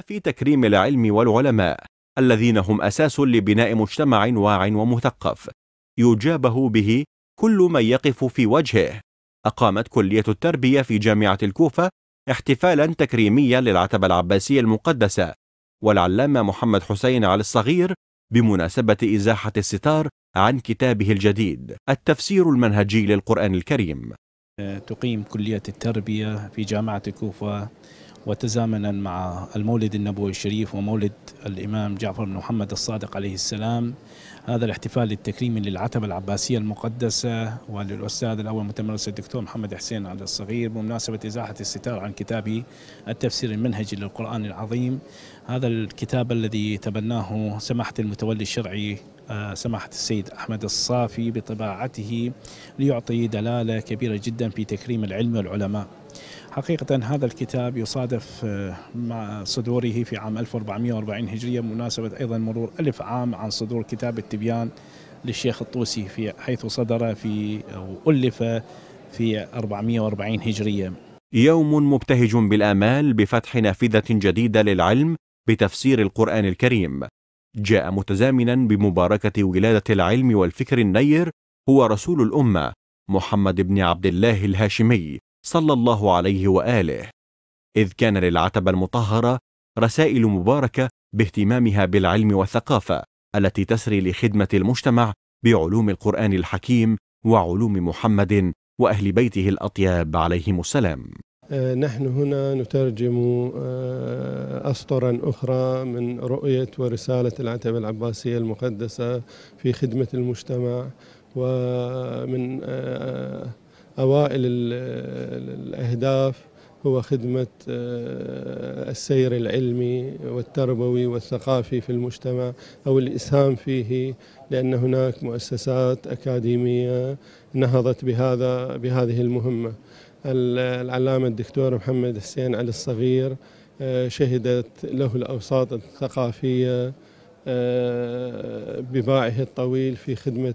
في تكريم العلم والعلماء الذين هم أساس لبناء مجتمع واع ومثقف يجابه به كل من يقف في وجهه أقامت كلية التربية في جامعة الكوفة احتفالا تكريميا للعتبة العباسية المقدسة والعلامة محمد حسين علي الصغير بمناسبة إزاحة الستار عن كتابه الجديد التفسير المنهجي للقرآن الكريم تقيم كلية التربية في جامعة الكوفة وتزامنا مع المولد النبوي الشريف ومولد الإمام جعفر بن محمد الصادق عليه السلام هذا الاحتفال للتكريم للعتبة العباسية المقدسة وللأستاذ الأول متمرس الدكتور محمد حسين على الصغير بمناسبة إزاحة الستار عن كتابه التفسير المنهجي للقرآن العظيم هذا الكتاب الذي تبناه سماحة المتولي الشرعي آه، سماحة السيد أحمد الصافي بطباعته ليعطي دلالة كبيرة جدا في تكريم العلم والعلماء حقيقة هذا الكتاب يصادف آه، مع صدوره في عام 1440 هجرية مناسبة أيضا مرور ألف عام عن صدور كتاب التبيان للشيخ الطوسي في حيث صدر في أو ألف في 440 هجرية يوم مبتهج بالآمال بفتح نافذة جديدة للعلم بتفسير القرآن الكريم جاء متزامنا بمباركة ولادة العلم والفكر النير هو رسول الأمة محمد بن عبد الله الهاشمي صلى الله عليه واله اذ كان للعتبه المطهره رسائل مباركه باهتمامها بالعلم والثقافه التي تسري لخدمه المجتمع بعلوم القران الحكيم وعلوم محمد واهل بيته الاطياب عليهم السلام آه، نحن هنا نترجم آه، أسطرا أخرى من رؤية ورسالة العتبة العباسية المقدسة في خدمة المجتمع ومن آه، أوائل الأهداف هو خدمة آه، السير العلمي والتربوي والثقافي في المجتمع أو الإسهام فيه لأن هناك مؤسسات أكاديمية نهضت بهذا بهذه المهمة العلامة الدكتور محمد حسين علي الصغير آه، شهدت له الأوساط الثقافية آه، بباعه الطويل في خدمة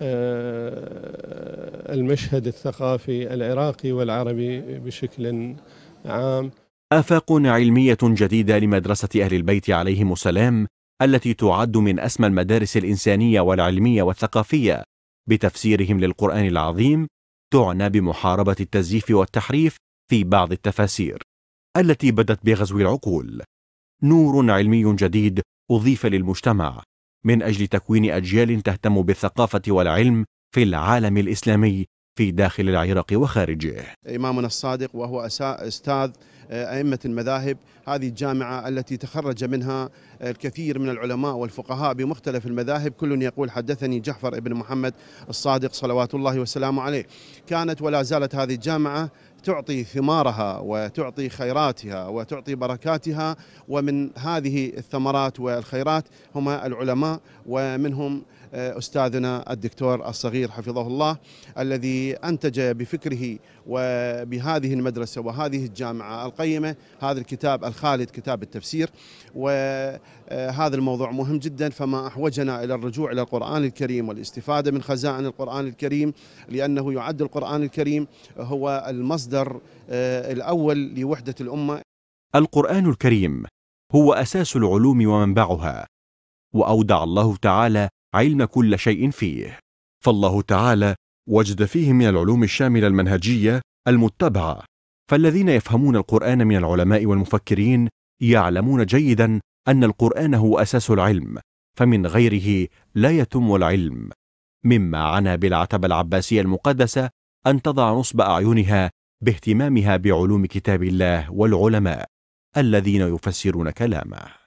آه، المشهد الثقافي العراقي والعربي بشكل عام آفاق علمية جديدة لمدرسة أهل البيت عليهم السلام التي تعد من أسمى المدارس الإنسانية والعلمية والثقافية بتفسيرهم للقرآن العظيم تعنى بمحاربة التزييف والتحريف في بعض التفاسير التي بدت بغزو العقول نور علمي جديد أضيف للمجتمع من اجل تكوين اجيال تهتم بالثقافه والعلم في العالم الاسلامي في داخل العراق وخارجه. امامنا الصادق وهو استاذ آه، أئمة المذاهب هذه الجامعة التي تخرج منها آه، الكثير من العلماء والفقهاء بمختلف المذاهب كل يقول حدثني جعفر ابن محمد الصادق صلوات الله وسلامه عليه كانت ولا زالت هذه الجامعة تعطي ثمارها وتعطي خيراتها وتعطي بركاتها ومن هذه الثمرات والخيرات هما العلماء ومنهم آه، أستاذنا الدكتور الصغير حفظه الله الذي أنتج بفكره وبهذه المدرسة وهذه الجامعة القيمة هذا الكتاب الخالد كتاب التفسير وهذا الموضوع مهم جدا فما أحوجنا إلى الرجوع إلى القرآن الكريم والاستفادة من خزائن القرآن الكريم لأنه يعد القرآن الكريم هو المصدر آه، الأول لوحدة الأمة القرآن الكريم هو أساس العلوم ومنبعها وأودع الله تعالى علم كل شيء فيه فالله تعالى وجد فيه من العلوم الشامله المنهجيه المتبعه فالذين يفهمون القران من العلماء والمفكرين يعلمون جيدا ان القران هو اساس العلم فمن غيره لا يتم العلم مما عنا بالعتبه العباسيه المقدسه ان تضع نصب اعينها باهتمامها بعلوم كتاب الله والعلماء الذين يفسرون كلامه